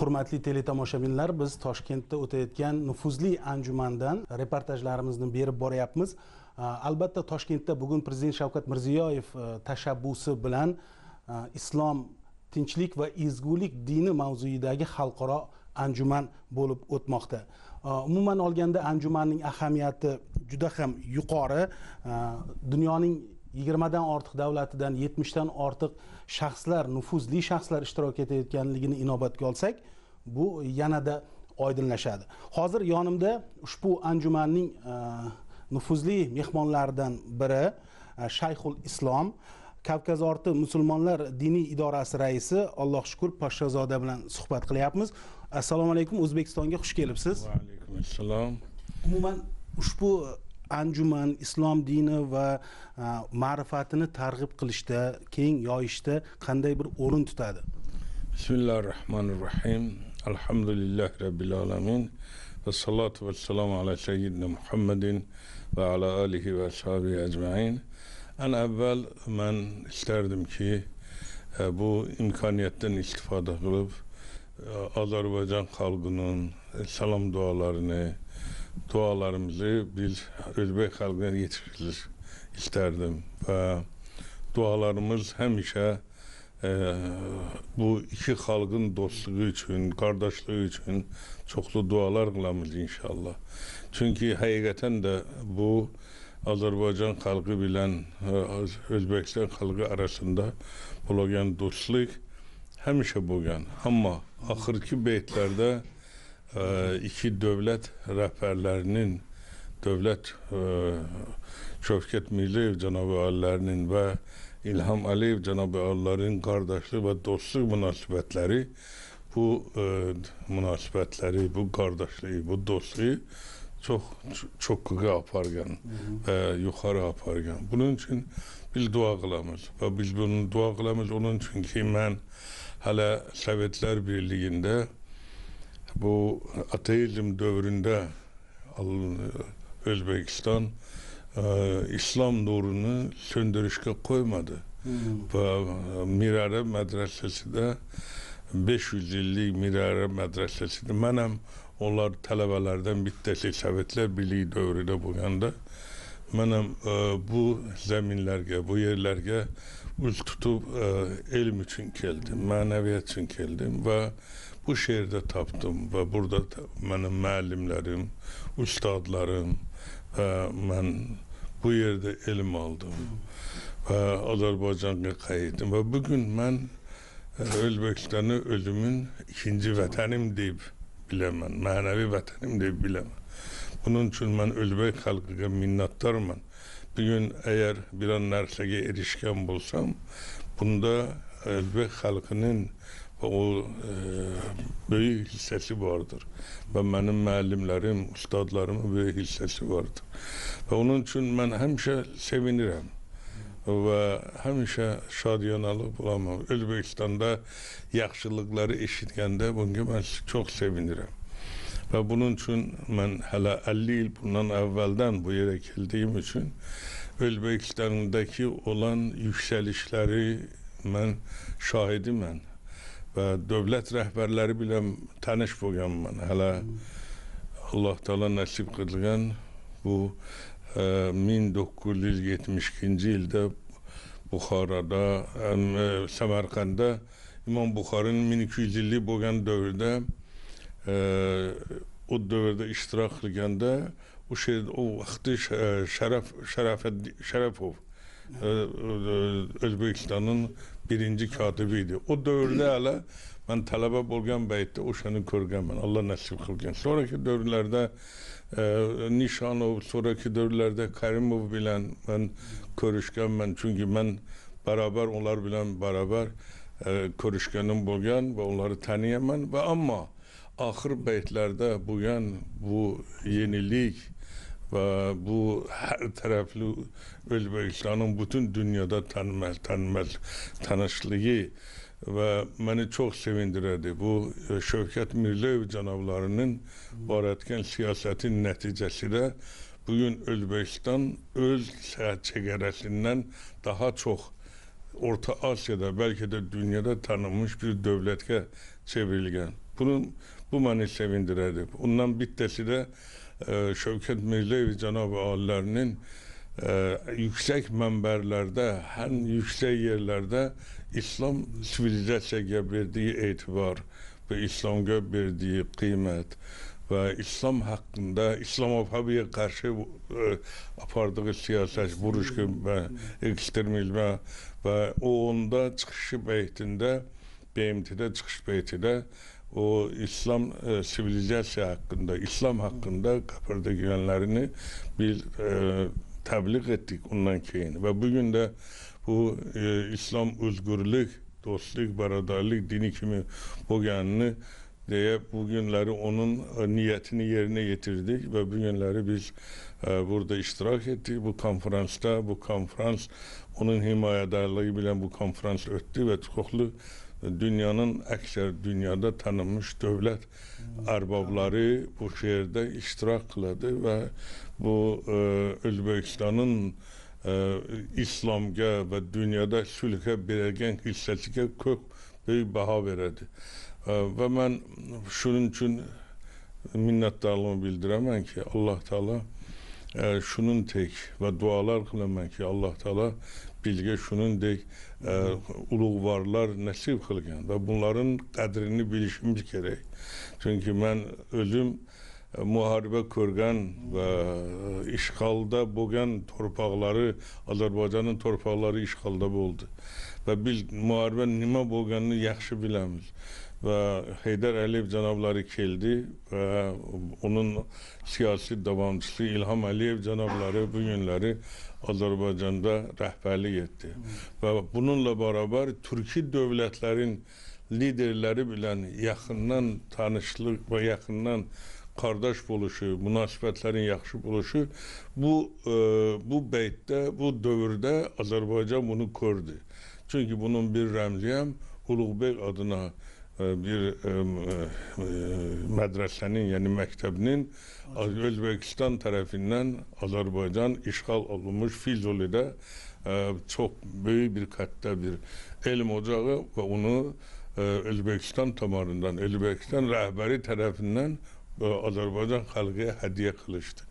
hurmatli teletomoshabinlar biz toshkentda o'tayotgan nufuzli anjumandan reportajlarimizni berib boryapmiz albatta toshkentda bugun prezident shavkat mirziyoyev e, tashabbusi bilan e, islom tinchlik va ezgulik dini mavzuidagi xalqaro anjuman bo'lib o'tmoqda umuman olganda anjumanning ahamiyati juda ham yuqori dunyoning yigirmadan ortiq davlatidan yetmishdan ortiq shaxslar nufuzli shaxslar ishtirok etayotganligini inobatga olsak bu yanada oydinlashadi hozir yonimda ushbu anjumanning e, nufuzli mehmonlaridan biri e, shayxul islom kavkaz orti musulmonlar diniy idorasi raisi alloh shukur poshshazoda bilan suhbat qilyapmiz assalomu alaykum o'zbekistonga xush kelibsiz va alaykum assalom umuman ushbu anjuman islom dini va ma'rifatini targ'ib qilishda keng yoyishda qanday bir o'rin tutadi bismillahi rohmanir rohim alhamdulillahi robbil alamin vassalatu vassalomu ala sayyidina muhammadin va ala alihi va ashabihi ajmain an avval man istardimki e, bu imkoniyatdan istifoda qilib e, ozarbayjon xalqining e, salom duolarini dualarımızı biz Özbək xalqına yetişdirilir istərdim və dualarımız həmişə ə, e, bu iki xalqın dostluğu üçün, qardaşlığı üçün çoxlu dualar qılamız inşallah. Çünki həqiqətən də bu Azərbaycan xalqı bilən e, Özbəkistan xalqı arasında olan dostluq həmişə bu gün. Amma axırki beytlərdə iki dövlət rəhbərlərinin dövlət e, Şövkət Milliyev cənabı Alilərinin və İlham Əliyev cənabı Alilərin qardaşlıq və dostluq münasibətləri bu ə, e, münasibətləri, bu qardaşlığı, bu dostluğu çox çoxluğa aparğan və yuxarı aparğan. Bunun üçün biz dua qılamız və biz bunu dua qılamız onun üçün ki, mən hələ Sovetlər Birliyində bu ateizm dövründe Özbekistan e, İslam nurunu söndürüşe koymadı. Hmm. Ve e, Mirare Medresesi de 500 yillik Mirare de benim onlar tələbələrdən bittəsi Sovetlər Birliyi bu yanda. mənəm e, bu zəminlərə, bu yerlərə uz tutub e, elm üçün gəldim, mənəviyyat üçün gəldim və bu şeirdə tapdım və burada mənim müəllimlərim, ustadlarım və mən bu yerdə elm aldım və Azərbaycan'a qayıtdım və bu gün mən e, Özbəkistanı özümün ikinci vətənim deyib biləmən, mənəvi vətənim deyib biləmən. Bunun üçün mən Özbək xalqına minnətdarım. Bu gün əgər bir an nərsəyə erişkən bolsam, bunda Özbək xalqının o e, böyük hissəsi vardır və mənim müəllimlərim, ustadlarımın böyük hissəsi vardır. Və onun üçün mən həmişə sevinirəm və həmişə şadyanalıq bulamam. Özbəkistanda yaxşılıqları eşitkəndə bunu mən çox sevinirəm. Və bunun üçün mən hələ 50 il bundan əvvəldən bu yerə gəldiyim üçün Özbəkistandakı olan yüksəlişləri mən şahidimən və dövlət rəhbərləri biləm tanış bugün mən. Hələ Allah təala nəsib qılğan bu ə, e, 1972-ci ildə Buxarada, ə, e, Səmərqəndə İmam Buxarın 1200 illik bo'lgan dövrdə ə, e, o dövrdə iştirak qılğanda o şey o vaxtı Şərəf Şərəf Şərəfov Özbekistanın birinchi kotibi edi u davrda hali man talaba bo'lgan paytda o'shani ko'rganman alloh nasib qilgan sonraki davrlarda e, nishonov sonraki davrlarda karimov bilan man ko'rishganman chunki man barobar ular bilan barobar e, ko'rishganim bo'lgan va ularni taniyman va ammo oxir paytlarda bo'lgan bu yenilik və bu hər tərəfli Özbəkistanın bütün dünyada tanınməz, tanınməz tanışlığı və məni çox sevindirədi. Bu e, Şövkət Mirzayev cənablarının barətkən siyasətin nəticəsi də bu gün Özbəkistan öz çəqərəsindən daha çox Orta Asiyada, bəlkə də dünyada tanınmış bir dövlətə çevrilgən. Bunu bu məni sevindirədi. Ondan bitdəsi də Şövkət Mirzayev cənab alilərinin yüksək e, mənbərlərdə, həm yüksək yerlərdə İslam sivilizasiyaya verdiyi etibar və İslamğa verdiyi qiymət və İslam haqqında İslamofobiya qarşı ə, apardığı siyasət, vuruşqu və ekstremizmə və o onda çıxışı beytində BMT-də çıxış beytində o İslam e, sivilizasiya haqqında, İslam haqqında Kapardakiyənlərini bir e, təbliğ etdik ondan keyin və bu gün də bu e, İslam özgürlük, dostluq, bərabərlik dini kimi bo'lganini deyə bu günləri onun e, niyyətini yerinə yetirdik və bu günləri biz ə, e, burada iştirak etdik bu konfransda. Bu konfrans onun himayədarlığı ilə bu konfrans ötdü və çoxlu dünyanın əksər dünyada tanınmış dövlət ərbabları bu şeirdə iştirak qıladı və bu ə, e, Özbəkistanın ə, e, İslamqa və dünyada sülhə birəlgən hissəçikə kök böyük baha verədi. Ə, e, və mən şunun üçün minnətdarlığımı bildirəmən ki, Allah Taala şunun tək və dualar qılaman ki, Allah Taala bilgə şunundik, ə, e, uluqvarlar nəsib qılgan və bunların qədrini bilişimiz gərək. Çünki mən özüm ə, e, müharibə görgən və e, işğalda boğan torpaqları, Azərbaycanın torpaqları işğalda oldu. Və biz müharibə nimə boğanını yaxşı biləmiz və Heydər Əliyev cənabları keldi və onun siyasi davamçısı İlham Əliyev cənabları bu günləri Azərbaycanda rəhbərlik etdi. Və bununla bərabər Türki dövlətlərin liderləri bilən yaxından tanışlıq və yaxından qardaş buluşu, münasibətlərin yaxşı buluşu bu ə, e, bu beytdə, bu dövrdə Azərbaycan bunu gördü. Çünki bunun bir rəmliyəm Uluğbek adına E, bir e, e, mədrəsənin, yəni məktəbinin Özbəkistan tərəfindən Azərbaycan işğal olunmuş Füzulidə çox böyük bir qətdə bir elm ocağı və onu Özbəkistan tamarından, Özbəkistan rəhbəri tərəfindən Azərbaycan xalqı hədiyyə qılışdı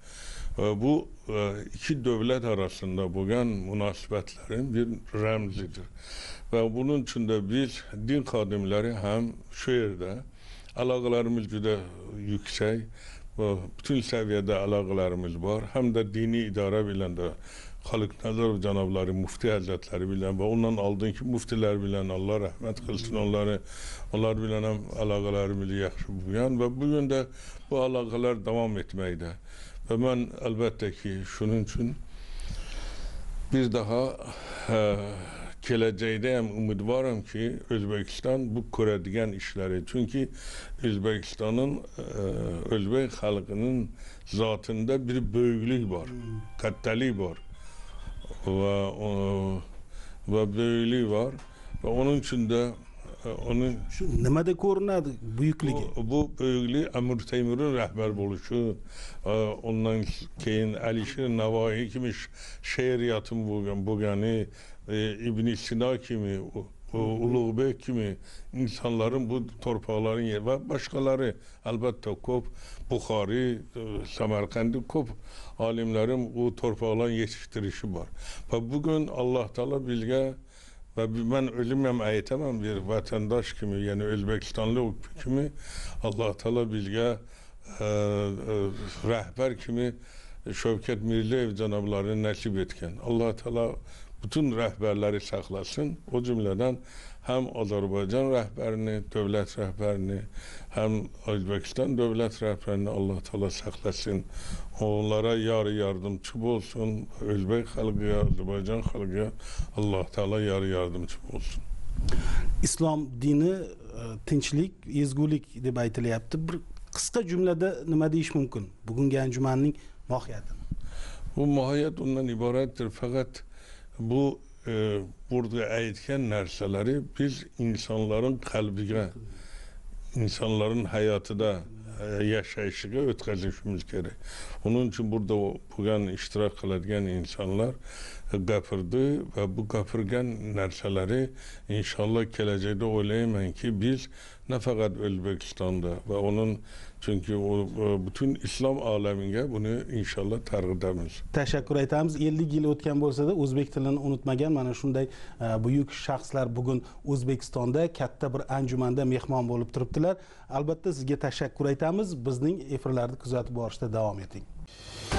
bu e, iki dövlət arasında bugün münasibətlərin bir rəmzidir. Və bunun üçün də biz din xadimləri həm şeirdə əlaqələrimiz güdə yüksək, bütün səviyyədə əlaqələrimiz var. Həm də dini idarə biləndə Xalıq Nəzərov cənabları, müfti həzrətləri bilən və ondan aldın ki, müftilər bilən, Allah rəhmət qılsın onları, onlar bilən əlaqələrimiz yaxşı bugün və bugün də bu əlaqələr davam etməkdə. Ve ben elbette ki şunun için bir daha e, geleceğde hem umut varım ki Özbekistan bu kuradigen işleri. Çünkü Özbekistan'ın e, Özbek halkının zatında bir büyüklük var. Kattelik var. Ve, ve büyüklük var. Ve onun için de uni shu nimada ko'rinadi buyukligi bu buyuklik amir temurni rahbar bo'lishi e, undan keyin alisher navoiy kimi she'riyatim bo'lgan bo'lgani e, ibn sino kimi ulug'bek kimi insonlarning bu torpaqların va boshqalari albatta ko'p buxoriy e, Samarqandda ko'p olimlarim u torpoqlarni yetishtirishi bor va bugun alloh taolo bizga Və mən ölüməm əyitəməm bir vətəndaş kimi, yəni Özbəkistanlı kimi Allah Teala bilgə ə, e, ə, e, rəhbər kimi Şövkət Mirliyev cənablarını nəsib etkən. Allah Teala bütün rəhbərləri saxlasın. O cümlədən həm Azərbaycan rəhbərini, dövlət rəhbərini, həm Özbəkistan dövlət rəhbərini Allah təala saxlasın. Onlara yar yardımçı olsun. Özbək xalqına, Azərbaycan xalqına Allah təala yar yardımçı olsun. İslam dini e, tinchlik ezgulik deb aytilyapti bir qisqa jumlada nima deyish mumkin bugungi anjumanning mohiyati bu mohiyat undan iboratdir faqat bu e, burada əyitgən nərsələri biz insanların qəlbinə, insanların həyatına, e, yaşayışına ötkəzmişimiz gerek. Onun için burada bugün iştirak edilən insanlar e, qapırdı və bu qapırgan nərsələri inşallah gələcəkdə oynayamən ki, biz nə fəqət Özbekistanda və onun chunki u e, butun islom olamiga buni inshaalloh targ'itamiz tashakkur aytamiz ellik yil o'tgan bo'lsada o'zbek tilini unutmagan mana shunday e, buyuk shaxslar bugun o'zbekistonda katta bir anjumanda mehmon bo'lib turibdilar albatta sizga tashakkur aytamiz bizning efirlarni kuzatib borishda davom eting